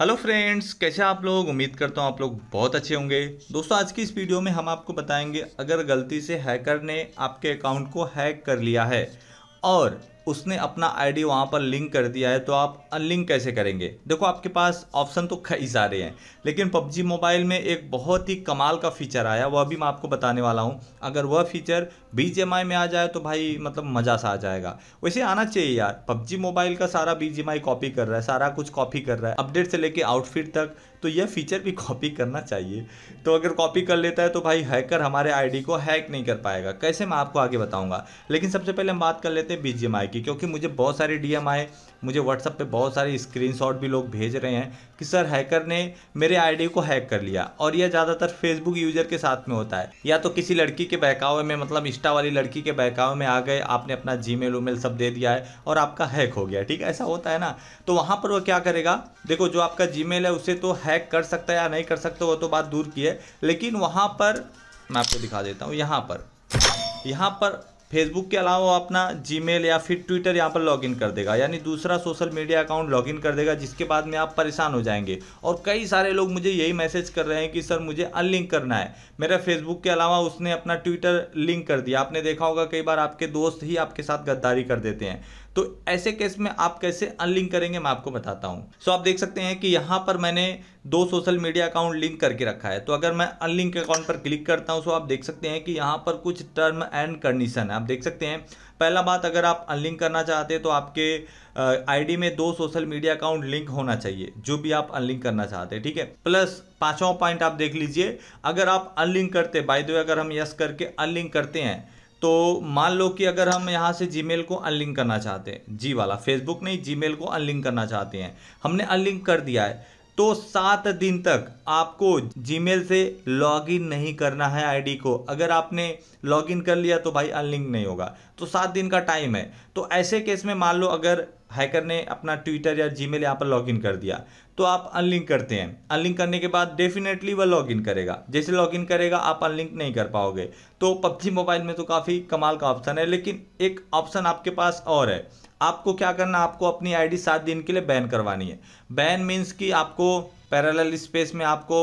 hello friends कैसे आप लोग उम्मीद करता हूँ आप लोग बहुत अच्छे होंगे दोस्तों आज की इस वीडियो में हम आपको बताएंगे अगर गलती से हैकर ने आपके अकाउंट को हैक कर लिया है और उसने अपना आईडी वहाँ पर लिंक कर दिया है तो आप अनलिंक कैसे करेंगे देखो आपके पास ऑप्शन तो कई सारे हैं लेकिन पबजी मोबाइल में एक बहुत ही कमाल का फीचर आया वह भी मैं आपको बताने वाला हूँ अगर वह फीचर बी में आ जाए तो भाई मतलब मज़ा सा आ जाएगा वैसे आना चाहिए यार पबजी मोबाइल का सारा बी कॉपी कर रहा है सारा कुछ कॉपी कर रहा है अपडेट से लेके आउटफिट तक तो यह फीचर भी कॉपी करना चाहिए तो अगर कॉपी कर लेता है तो भाई हैकर हमारे आईडी को हैक नहीं कर पाएगा कैसे मैं आपको आगे बताऊंगा लेकिन सबसे पहले हम बात कर लेते हैं बी की क्योंकि मुझे बहुत सारे डी मुझे व्हाट्सअप पे बहुत सारे स्क्रीनशॉट भी लोग भेज रहे हैं कि सर हैकर ने मेरे आईडी को हैक कर लिया और यह ज़्यादातर फेसबुक यूजर के साथ में होता है या तो किसी लड़की के बहकावे में मतलब इंस्टा वाली लड़की के बहकावे में आ गए आपने अपना जी मेल सब दे दिया है और आपका हैक हो गया ठीक है ऐसा होता है ना तो वहाँ पर वो क्या करेगा देखो जो आपका जी है उसे तो है हैक कर सकता है या नहीं कर सकता वो तो बात दूर की है लेकिन वहाँ पर मैं आपको दिखा देता हूँ यहाँ पर यहाँ पर फेसबुक के अलावा वो अपना जी या फिर ट्विटर यहाँ पर लॉगिन कर देगा यानी दूसरा सोशल मीडिया अकाउंट लॉगिन कर देगा जिसके बाद में आप परेशान हो जाएंगे और कई सारे लोग मुझे यही मैसेज कर रहे हैं कि सर मुझे अनलिंक करना है मेरा फेसबुक के अलावा उसने अपना ट्विटर लिंक कर दिया आपने देखा होगा कई बार आपके दोस्त ही आपके साथ गद्दारी कर देते हैं तो ऐसे केस में आप कैसे अनलिंक करेंगे मैं आपको बताता हूं सो आप देख सकते हैं कि यहां पर मैंने दो सोशल मीडिया अकाउंट लिंक करके रखा है तो अगर मैं अनलिंक अकाउंट पर क्लिक करता हूं सो आप देख सकते हैं कि यहां पर कुछ टर्म एंड कंडीशन है आप देख सकते हैं पहला बात अगर आप अनलिंक करना चाहते हैं तो आपके आईडी में दो सोशल मीडिया अकाउंट लिंक होना चाहिए जो भी आप अनलिंक करना चाहते हैं ठीक है प्लस पांचवा पॉइंट आप देख लीजिए अगर आप अनलिंक करते बाय द वे अगर हम यस करके अनलिंक करते हैं तो मान लो कि अगर हम यहाँ से जी को अनलिंक करना चाहते हैं जी वाला फेसबुक नहीं जी को अनलिंक करना चाहते हैं हमने अनलिंक कर दिया है तो सात दिन तक आपको जीमेल से लॉगिन नहीं करना है आईडी को अगर आपने लॉगिन कर लिया तो भाई अनलिंक नहीं होगा तो सात दिन का टाइम है तो ऐसे केस में मान लो अगर हैकर ने अपना ट्विटर या जीमेल यहाँ पर लॉगिन कर दिया तो आप अनलिंक करते हैं अनलिंक करने के बाद डेफिनेटली वह लॉगिन करेगा जैसे लॉगिन करेगा आप अनलिंक नहीं कर पाओगे तो पबजी मोबाइल में तो काफ़ी कमाल का ऑप्शन है लेकिन एक ऑप्शन आपके पास और है आपको क्या करना आपको अपनी आईडी सात दिन के लिए बैन करवानी है बैन मीन्स कि आपको पैरेलल स्पेस में आपको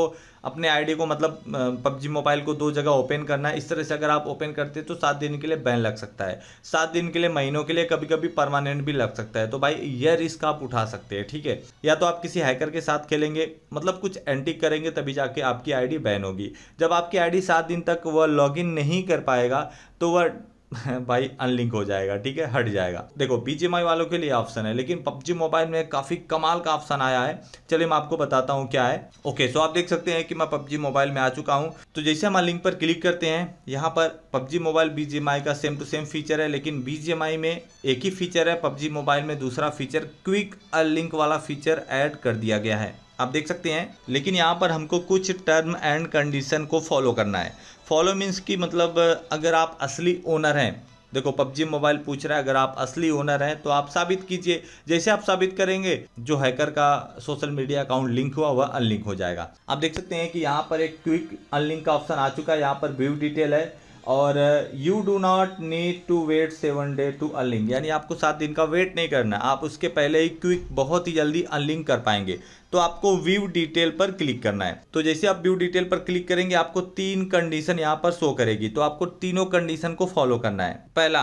अपने आईडी को मतलब पबजी मोबाइल को दो जगह ओपन करना है इस तरह से अगर आप ओपन करते हैं तो सात दिन के लिए बैन लग सकता है सात दिन के लिए महीनों के लिए कभी कभी परमानेंट भी लग सकता है तो भाई यह रिस्क आप उठा सकते हैं ठीक है या तो आप किसी हैकर के साथ खेलेंगे मतलब कुछ एंटिक करेंगे तभी जाके आपकी आई बैन होगी जब आपकी आई सात दिन तक वह लॉग नहीं कर पाएगा तो वह भाई अनलिंक हो जाएगा ठीक है हट जाएगा देखो बीजेमआई वालों के लिए ऑप्शन है लेकिन पबजी मोबाइल में काफ़ी कमाल का ऑप्शन आया है चलिए मैं आपको बताता हूँ क्या है ओके सो आप देख सकते हैं कि मैं पबजी मोबाइल में आ चुका हूँ तो जैसे हम लिंक पर क्लिक करते हैं यहाँ पर पबजी मोबाइल बीजेमआई का सेम टू सेम फीचर है लेकिन बीजेमआई में एक ही फीचर है पबजी मोबाइल में दूसरा फीचर क्विक अनलिंक वाला फीचर एड कर दिया गया है आप देख सकते हैं लेकिन यहाँ पर हमको कुछ टर्म एंड कंडीशन को फॉलो करना है फॉलो मीन्स कि मतलब अगर आप असली ओनर हैं देखो पबजी मोबाइल पूछ रहा है अगर आप असली ओनर हैं तो आप साबित कीजिए जैसे आप साबित करेंगे जो हैकर का सोशल मीडिया अकाउंट लिंक हुआ वह अनलिंक हो जाएगा आप देख सकते हैं कि यहाँ पर एक क्विक अनलिंक का ऑप्शन आ चुका है यहाँ पर व्यू डिटेल है और you do not need to wait seven day to unlink यानी आपको सात दिन का वेट नहीं करना है आप उसके पहले ही क्विक बहुत ही जल्दी अनलिंक कर पाएंगे तो आपको व्यू डिटेल पर क्लिक करना है तो जैसे आप व्यू डिटेल पर क्लिक करेंगे आपको तीन कंडीशन यहाँ पर शो करेगी तो आपको तीनों कंडीशन को फॉलो करना है पहला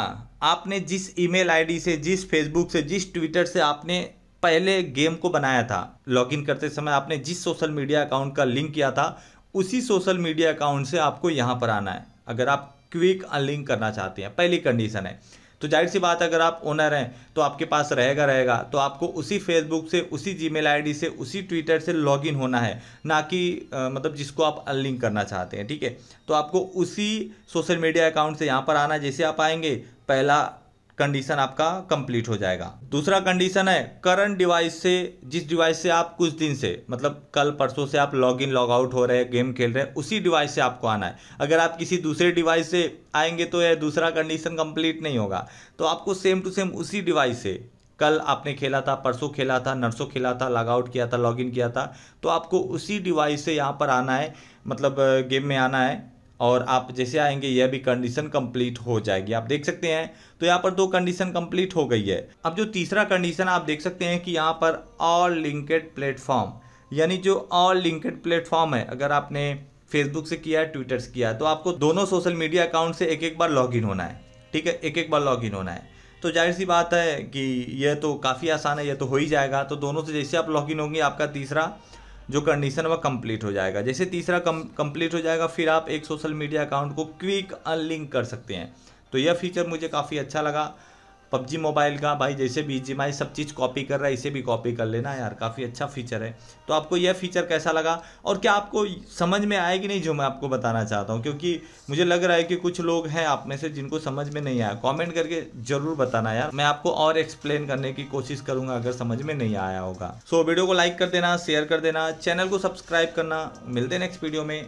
आपने जिस ईमेल आईडी से जिस फेसबुक से जिस ट्विटर से आपने पहले गेम को बनाया था लॉगिन करते समय आपने जिस सोशल मीडिया अकाउंट का लिंक किया था उसी सोशल मीडिया अकाउंट से आपको यहाँ पर आना है अगर आप क्विक अनलिंक करना चाहते हैं पहली कंडीशन है तो जाहिर सी बात अगर आप ओनर हैं तो आपके पास रहेगा रहेगा तो आपको उसी फेसबुक से उसी जीमेल आईडी से उसी ट्विटर से लॉगिन होना है ना कि मतलब जिसको आप अनलिंक करना चाहते हैं ठीक है तो आपको उसी सोशल मीडिया अकाउंट से यहाँ पर आना जैसे आप आएंगे पहला कंडीशन आपका कंप्लीट हो जाएगा दूसरा कंडीशन है करंट डिवाइस से जिस डिवाइस से आप कुछ दिन से मतलब कल परसों से आप लॉग इन लॉग आउट हो रहे हैं गेम खेल रहे हैं उसी डिवाइस से आपको आना है अगर आप किसी दूसरे डिवाइस से आएंगे तो यह दूसरा कंडीशन कंप्लीट नहीं होगा तो आपको सेम टू सेम उसी डिवाइस से कल आपने खेला था परसों खेला था नर्सों खेला था लॉग आउट किया था इन किया था तो आपको उसी डिवाइस से यहाँ पर आना है मतलब गेम में आना है और आप जैसे आएंगे यह भी कंडीशन कंप्लीट हो जाएगी आप देख सकते हैं तो यहाँ पर दो कंडीशन कंप्लीट हो गई है अब जो तीसरा कंडीशन आप देख सकते हैं कि यहाँ पर ऑल लिंकेड प्लेटफॉर्म यानी जो ऑल लिंकेड प्लेटफॉर्म है अगर आपने फेसबुक से किया है ट्विटर से किया है तो आपको दोनों सोशल मीडिया अकाउंट से एक एक बार लॉगिन होना है ठीक है एक एक बार लॉगिन होना है तो जाहिर सी बात है कि यह तो काफ़ी आसान है यह तो हो ही जाएगा तो दोनों से जैसे आप लॉगिन होंगे आपका तीसरा जो कंडीशन वह कंप्लीट हो जाएगा जैसे तीसरा कंप्लीट हो जाएगा फिर आप एक सोशल मीडिया अकाउंट को क्विक अनलिंक कर सकते हैं तो यह फीचर मुझे काफ़ी अच्छा लगा पबजी मोबाइल का भाई जैसे बी जी सब चीज़ कॉपी कर रहा है इसे भी कॉपी कर लेना यार काफ़ी अच्छा फीचर है तो आपको यह फीचर कैसा लगा और क्या आपको समझ में आया कि नहीं जो मैं आपको बताना चाहता हूँ क्योंकि मुझे लग रहा है कि कुछ लोग हैं आप में से जिनको समझ में नहीं आया कॉमेंट करके ज़रूर बताना यार मैं आपको और एक्सप्लेन करने की कोशिश करूँगा अगर समझ में नहीं आया होगा सो so, वीडियो को लाइक कर देना शेयर कर देना चैनल को सब्सक्राइब करना मिलते नेक्स्ट वीडियो में